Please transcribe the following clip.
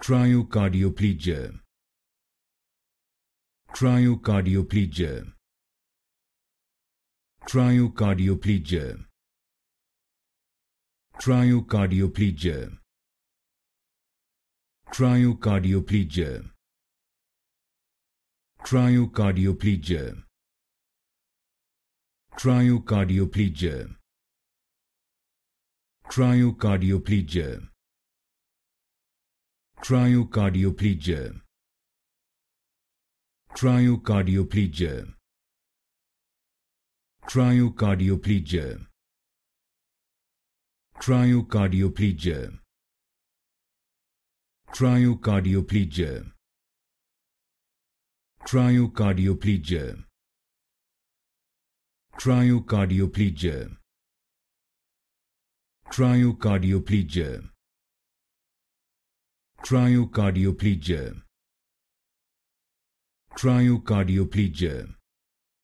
Cryocardioplegia Cryocardioplegia Cryocardioplegia Cryocardioplegia Cryocardioplegia Cryocardioplegia Cryocardioplegia Cryocardioplegia Cryocardioplegia. Cryocardioplegia. Cryocardioplegia. Cryocardioplegia. Cryocardioplegia. Cryocardioplegia. Cryocardioplegia. Cryocardioplegia. Cryocardioplegia Cryocardioplegia